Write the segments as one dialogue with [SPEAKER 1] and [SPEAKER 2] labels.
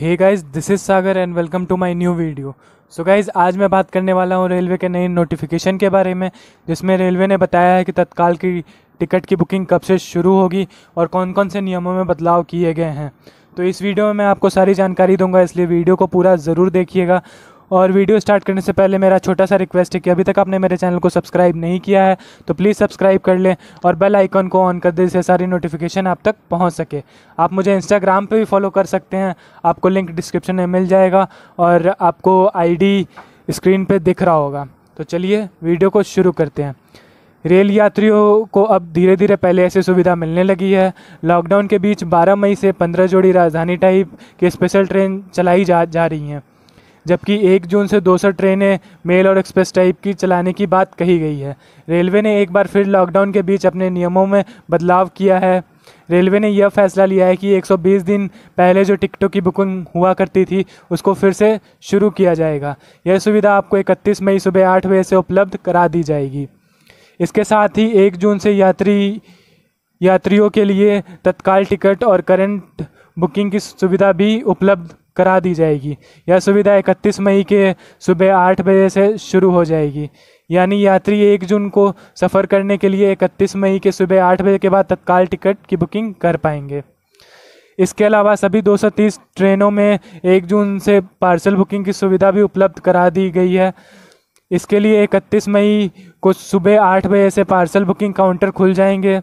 [SPEAKER 1] hey guys this is Sagar and welcome to my new video so guys आज मैं बात करने वाला हूँ रेलवे के नए नोटिफिकेशन के बारे में जिसमें रेलवे ने बताया है कि तत्काल की टिकट की बुकिंग कब से शुरू होगी और कौन कौन से नियमों में बदलाव किए गए हैं तो इस वीडियो में मैं आपको सारी जानकारी दूंगा इसलिए वीडियो को पूरा ज़रूर देखिएगा और वीडियो स्टार्ट करने से पहले मेरा छोटा सा रिक्वेस्ट है कि अभी तक आपने मेरे चैनल को सब्सक्राइब नहीं किया है तो प्लीज़ सब्सक्राइब कर लें और बेल आइकन को ऑन कर दें जिससे सारी नोटिफिकेशन आप तक पहुँच सके आप मुझे इंस्टाग्राम पर भी फॉलो कर सकते हैं आपको लिंक डिस्क्रिप्शन में मिल जाएगा और आपको आई स्क्रीन पर दिख रहा होगा तो चलिए वीडियो को शुरू करते हैं रेल यात्रियों को अब धीरे धीरे पहले ऐसी सुविधा मिलने लगी है लॉकडाउन के बीच 12 मई से 15 जोड़ी राजधानी टाइप की स्पेशल ट्रेन चलाई जा जा रही हैं जबकि एक जून से दो सौ ट्रेनें मेल और एक्सप्रेस टाइप की चलाने की बात कही गई है रेलवे ने एक बार फिर लॉकडाउन के बीच अपने नियमों में बदलाव किया है रेलवे ने यह फैसला लिया है कि 120 दिन पहले जो टिकटों की बुकिंग हुआ करती थी उसको फिर से शुरू किया जाएगा यह सुविधा आपको 31 मई सुबह आठ बजे से उपलब्ध करा दी जाएगी इसके साथ ही एक जून से यात्री यात्रियों के लिए तत्काल टिकट और करंट बुकिंग की सुविधा भी उपलब्ध करा दी जाएगी यह सुविधा 31 मई के सुबह आठ बजे से शुरू हो जाएगी यानी यात्री एक जून को सफ़र करने के लिए 31 मई के सुबह आठ बजे के बाद तत्काल टिकट की बुकिंग कर पाएंगे इसके अलावा सभी 230 ट्रेनों में एक जून से पार्सल बुकिंग की सुविधा भी उपलब्ध करा दी गई है इसके लिए 31 मई को सुबह आठ बजे से पार्सल बुकिंग काउंटर खुल जाएंगे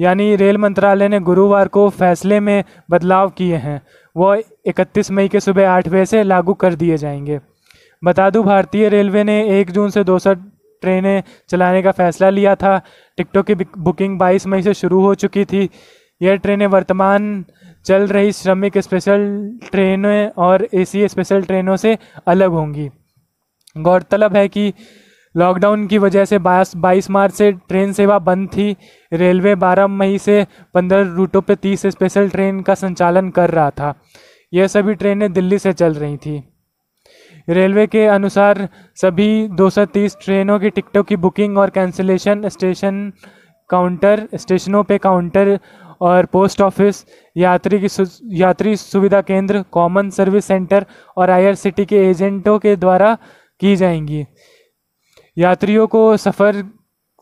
[SPEAKER 1] यानी रेल मंत्रालय ने गुरुवार को फैसले में बदलाव किए हैं वह 31 मई के सुबह आठ बजे से लागू कर दिए जाएंगे बता दूं भारतीय रेलवे ने 1 जून से दो ट्रेनें चलाने का फैसला लिया था टिकटों की बुकिंग 22 मई से शुरू हो चुकी थी यह ट्रेनें वर्तमान चल रही श्रमिक स्पेशल ट्रेनें और एसी स्पेशल ट्रेनों से अलग होंगी गौरतलब है कि लॉकडाउन की वजह से बाईस बाईस मार्च से ट्रेन सेवा बंद थी रेलवे बारह मई से पंद्रह रूटों पर तीस स्पेशल ट्रेन का संचालन कर रहा था यह सभी ट्रेनें दिल्ली से चल रही थी रेलवे के अनुसार सभी 230 ट्रेनों की टिकटों की बुकिंग और कैंसिलेशन स्टेशन काउंटर स्टेशनों पे काउंटर और पोस्ट ऑफिस यात्री की सु, यात्री सुविधा केंद्र कॉमन सर्विस सेंटर और आई के एजेंटों के द्वारा की जाएंगी यात्रियों को सफ़र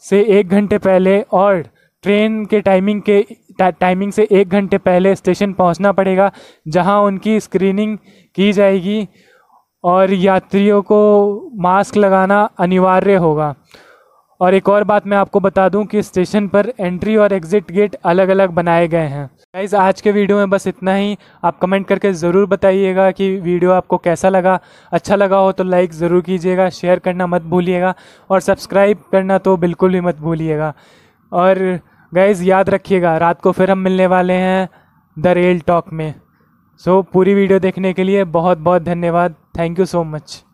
[SPEAKER 1] से एक घंटे पहले और ट्रेन के टाइमिंग के टा, टाइमिंग से एक घंटे पहले स्टेशन पहुंचना पड़ेगा जहां उनकी स्क्रीनिंग की जाएगी और यात्रियों को मास्क लगाना अनिवार्य होगा और एक और बात मैं आपको बता दूं कि स्टेशन पर एंट्री और एग्ज़िट गेट अलग अलग बनाए गए हैं गाइज आज के वीडियो में बस इतना ही आप कमेंट करके ज़रूर बताइएगा कि वीडियो आपको कैसा लगा अच्छा लगा हो तो लाइक ज़रूर कीजिएगा शेयर करना मत भूलिएगा और सब्सक्राइब करना तो बिल्कुल भी मत भूलिएगा और गाइज़ याद रखिएगा रात को फिर हम मिलने वाले हैं द रेल टॉक में सो so, पूरी वीडियो देखने के लिए बहुत बहुत धन्यवाद थैंक यू सो मच